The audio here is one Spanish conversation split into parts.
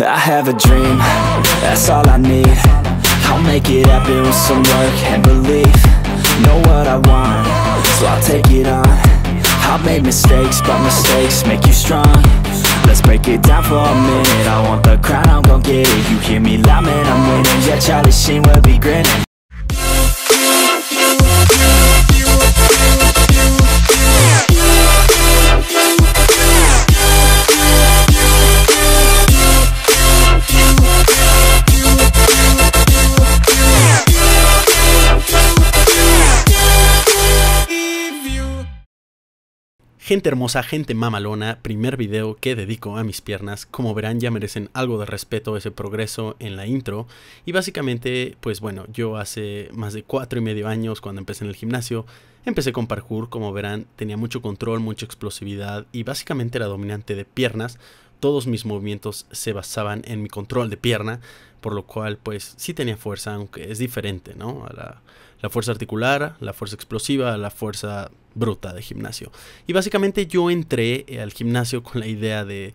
I have a dream, that's all I need I'll make it happen with some work and belief Know what I want, so I'll take it on I've made mistakes, but mistakes make you strong Let's break it down for a minute I want the crown, I'm gon' get it You hear me loud, man, I'm winning Yeah, Charlie Sheen will be grinning Gente hermosa, gente mamalona, primer video que dedico a mis piernas. Como verán ya merecen algo de respeto ese progreso en la intro. Y básicamente, pues bueno, yo hace más de cuatro y medio años cuando empecé en el gimnasio, empecé con parkour. Como verán, tenía mucho control, mucha explosividad y básicamente era dominante de piernas. Todos mis movimientos se basaban en mi control de pierna, por lo cual pues sí tenía fuerza, aunque es diferente, ¿no? A la, la fuerza articular, la fuerza explosiva, la fuerza bruta de gimnasio. Y básicamente yo entré eh, al gimnasio con la idea de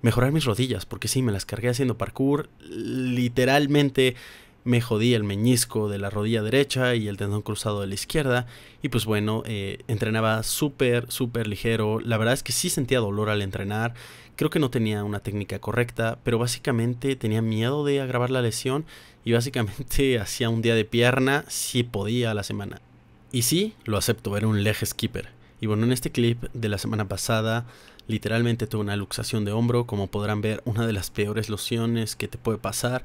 mejorar mis rodillas, porque sí, me las cargué haciendo parkour, literalmente me jodí el meñisco de la rodilla derecha y el tendón cruzado de la izquierda. Y pues bueno, eh, entrenaba súper, súper ligero. La verdad es que sí sentía dolor al entrenar. Creo que no tenía una técnica correcta, pero básicamente tenía miedo de agravar la lesión y básicamente hacía un día de pierna si podía a la semana. Y sí, lo acepto, era un leg skipper. Y bueno, en este clip de la semana pasada, literalmente tuve una luxación de hombro, como podrán ver, una de las peores lociones que te puede pasar.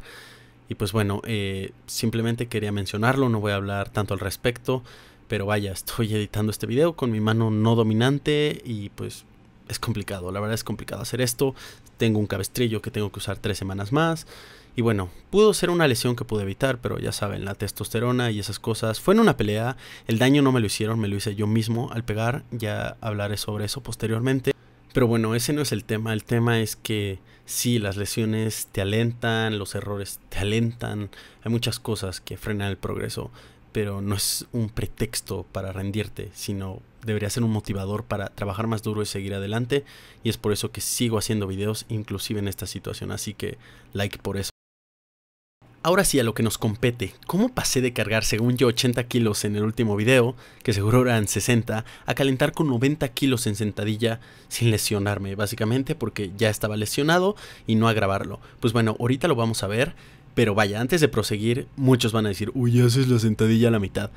Y pues bueno, eh, simplemente quería mencionarlo, no voy a hablar tanto al respecto, pero vaya, estoy editando este video con mi mano no dominante y pues es complicado, la verdad es complicado hacer esto, tengo un cabestrillo que tengo que usar tres semanas más. Y bueno, pudo ser una lesión que pude evitar, pero ya saben, la testosterona y esas cosas. Fue en una pelea, el daño no me lo hicieron, me lo hice yo mismo al pegar, ya hablaré sobre eso posteriormente. Pero bueno, ese no es el tema, el tema es que sí, las lesiones te alentan, los errores te alentan, hay muchas cosas que frenan el progreso, pero no es un pretexto para rendirte, sino debería ser un motivador para trabajar más duro y seguir adelante. Y es por eso que sigo haciendo videos, inclusive en esta situación. Así que like por eso. Ahora sí a lo que nos compete, ¿cómo pasé de cargar según yo 80 kilos en el último video, que seguro eran 60, a calentar con 90 kilos en sentadilla sin lesionarme, básicamente porque ya estaba lesionado y no a grabarlo? Pues bueno, ahorita lo vamos a ver, pero vaya, antes de proseguir, muchos van a decir, uy, haces la sentadilla a la mitad.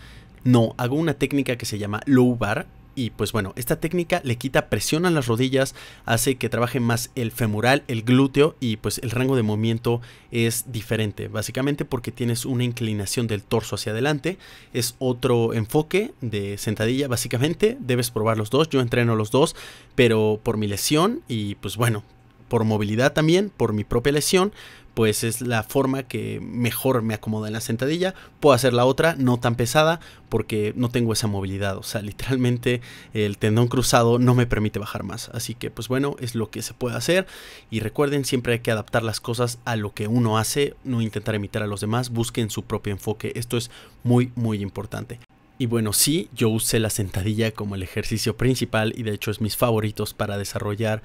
No, hago una técnica que se llama low bar, y pues bueno, esta técnica le quita presión a las rodillas, hace que trabaje más el femoral, el glúteo y pues el rango de movimiento es diferente, básicamente porque tienes una inclinación del torso hacia adelante, es otro enfoque de sentadilla básicamente, debes probar los dos, yo entreno los dos, pero por mi lesión y pues bueno, por movilidad también, por mi propia lesión, pues es la forma que mejor me acomoda en la sentadilla. Puedo hacer la otra no tan pesada porque no tengo esa movilidad. O sea, literalmente el tendón cruzado no me permite bajar más. Así que pues bueno, es lo que se puede hacer. Y recuerden, siempre hay que adaptar las cosas a lo que uno hace, no intentar imitar a los demás, busquen su propio enfoque. Esto es muy, muy importante. Y bueno, sí, yo usé la sentadilla como el ejercicio principal y de hecho es mis favoritos para desarrollar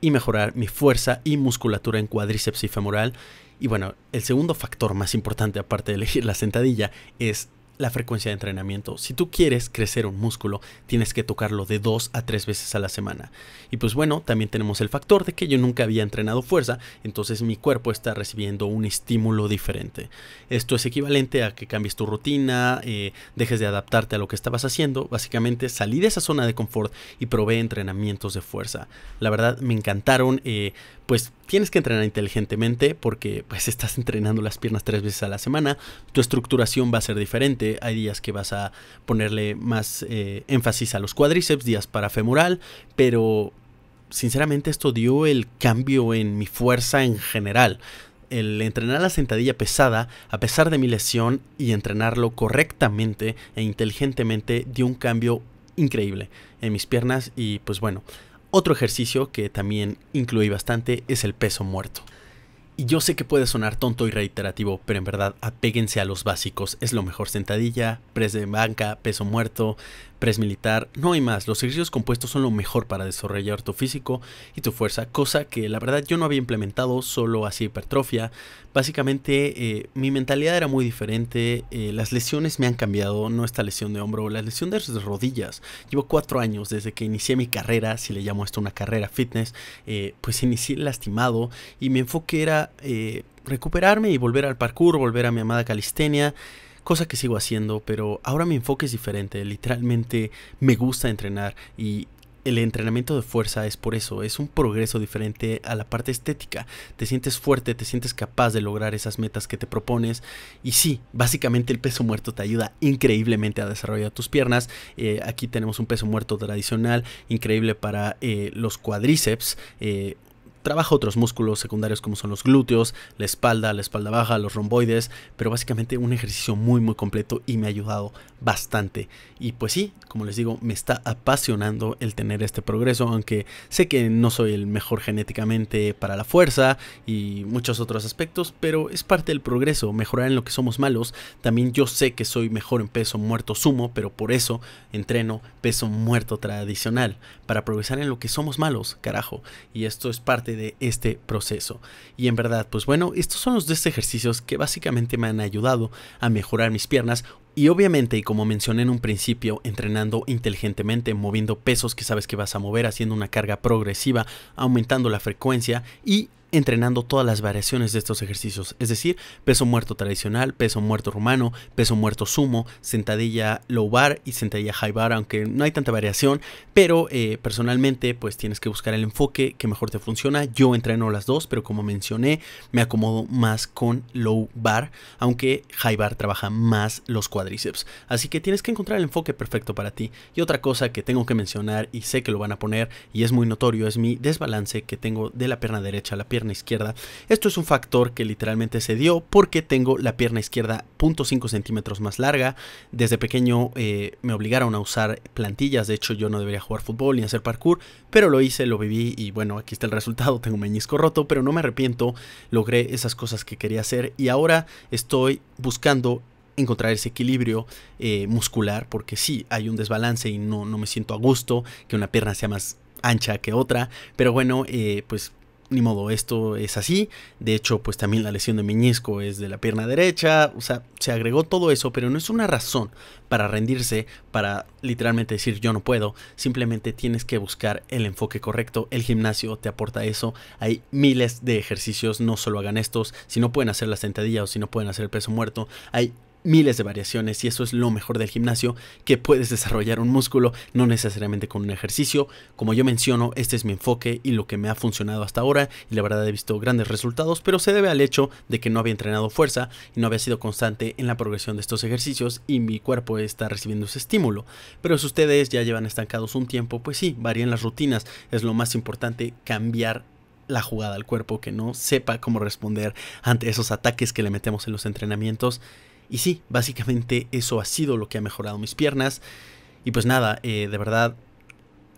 y mejorar mi fuerza y musculatura en cuádriceps y femoral. Y bueno, el segundo factor más importante aparte de elegir la sentadilla es la frecuencia de entrenamiento. Si tú quieres crecer un músculo, tienes que tocarlo de dos a tres veces a la semana. Y pues bueno, también tenemos el factor de que yo nunca había entrenado fuerza, entonces mi cuerpo está recibiendo un estímulo diferente. Esto es equivalente a que cambies tu rutina, eh, dejes de adaptarte a lo que estabas haciendo, básicamente salí de esa zona de confort y probé entrenamientos de fuerza. La verdad me encantaron, eh, pues tienes que entrenar inteligentemente porque pues estás entrenando las piernas tres veces a la semana, tu estructuración va a ser diferente, hay días que vas a ponerle más eh, énfasis a los cuádriceps, días para femoral, pero sinceramente esto dio el cambio en mi fuerza en general. El entrenar la sentadilla pesada, a pesar de mi lesión, y entrenarlo correctamente e inteligentemente dio un cambio increíble en mis piernas y pues bueno, otro ejercicio que también incluí bastante es el peso muerto. Y yo sé que puede sonar tonto y reiterativo, pero en verdad apéguense a los básicos. Es lo mejor sentadilla, press de banca, peso muerto, press militar, no hay más. Los ejercicios compuestos son lo mejor para desarrollar tu físico y tu fuerza, cosa que la verdad yo no había implementado, solo hacía hipertrofia. Básicamente eh, mi mentalidad era muy diferente, eh, las lesiones me han cambiado, no esta lesión de hombro, la lesión de rodillas. Llevo cuatro años desde que inicié mi carrera, si le llamo esto una carrera fitness, eh, pues inicié lastimado y mi enfoque era eh, recuperarme y volver al parkour, volver a mi amada calistenia, cosa que sigo haciendo, pero ahora mi enfoque es diferente, literalmente me gusta entrenar y el entrenamiento de fuerza es por eso, es un progreso diferente a la parte estética. Te sientes fuerte, te sientes capaz de lograr esas metas que te propones. Y sí, básicamente el peso muerto te ayuda increíblemente a desarrollar tus piernas. Eh, aquí tenemos un peso muerto tradicional, increíble para eh, los cuadríceps trabajo otros músculos secundarios como son los glúteos, la espalda, la espalda baja, los romboides, pero básicamente un ejercicio muy muy completo y me ha ayudado bastante. Y pues sí, como les digo, me está apasionando el tener este progreso, aunque sé que no soy el mejor genéticamente para la fuerza y muchos otros aspectos, pero es parte del progreso, mejorar en lo que somos malos. También yo sé que soy mejor en peso muerto sumo, pero por eso entreno peso muerto tradicional, para progresar en lo que somos malos, carajo. Y esto es parte de este proceso. Y en verdad, pues bueno, estos son los dos ejercicios que básicamente me han ayudado a mejorar mis piernas y obviamente, y como mencioné en un principio, entrenando inteligentemente, moviendo pesos que sabes que vas a mover, haciendo una carga progresiva, aumentando la frecuencia y entrenando todas las variaciones de estos ejercicios, es decir, peso muerto tradicional, peso muerto rumano, peso muerto sumo, sentadilla low bar y sentadilla high bar, aunque no hay tanta variación, pero eh, personalmente pues tienes que buscar el enfoque que mejor te funciona. Yo entreno las dos, pero como mencioné, me acomodo más con low bar, aunque high bar trabaja más los cuádriceps. Así que tienes que encontrar el enfoque perfecto para ti. Y otra cosa que tengo que mencionar y sé que lo van a poner y es muy notorio es mi desbalance que tengo de la pierna derecha a la pierna izquierda. Esto es un factor que literalmente se dio porque tengo la pierna izquierda 0.5 centímetros más larga. Desde pequeño eh, me obligaron a usar plantillas, de hecho yo no debería jugar fútbol ni hacer parkour, pero lo hice, lo viví y bueno, aquí está el resultado, tengo un meñisco roto, pero no me arrepiento, logré esas cosas que quería hacer y ahora estoy buscando encontrar ese equilibrio eh, muscular, porque sí, hay un desbalance y no, no me siento a gusto que una pierna sea más ancha que otra, pero bueno, eh, pues ni modo, esto es así. De hecho, pues también la lesión de meñisco es de la pierna derecha. O sea, se agregó todo eso, pero no es una razón para rendirse, para literalmente decir yo no puedo. Simplemente tienes que buscar el enfoque correcto. El gimnasio te aporta eso. Hay miles de ejercicios, no solo hagan estos. Si no pueden hacer las sentadillas o si no pueden hacer el peso muerto, hay miles de variaciones y eso es lo mejor del gimnasio, que puedes desarrollar un músculo, no necesariamente con un ejercicio. Como yo menciono, este es mi enfoque y lo que me ha funcionado hasta ahora y la verdad he visto grandes resultados, pero se debe al hecho de que no había entrenado fuerza y no había sido constante en la progresión de estos ejercicios y mi cuerpo está recibiendo ese estímulo. Pero si ustedes ya llevan estancados un tiempo, pues sí, varían las rutinas, es lo más importante cambiar la jugada al cuerpo, que no sepa cómo responder ante esos ataques que le metemos en los entrenamientos y sí, básicamente eso ha sido lo que ha mejorado mis piernas. Y pues nada, eh, de verdad,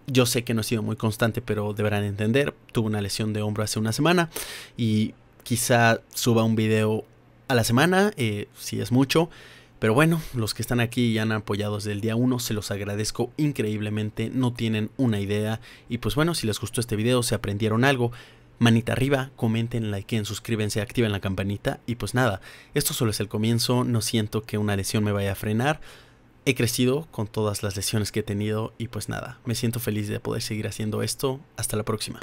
yo sé que no he sido muy constante, pero deberán entender. Tuve una lesión de hombro hace una semana y quizá suba un video a la semana, eh, si es mucho. Pero bueno, los que están aquí y han apoyado desde el día 1 se los agradezco increíblemente, no tienen una idea. Y pues bueno, si les gustó este video, se aprendieron algo, manita arriba, comenten, likeen, suscríbanse, activen la campanita y pues nada, esto solo es el comienzo, no siento que una lesión me vaya a frenar. He crecido con todas las lesiones que he tenido y pues nada, me siento feliz de poder seguir haciendo esto. Hasta la próxima.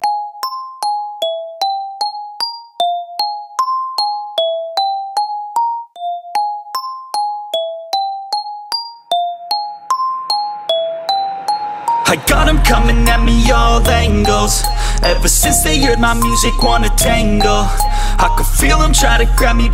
I got them coming at me all angles Ever since they heard my music wanna tangle I could feel them try to grab me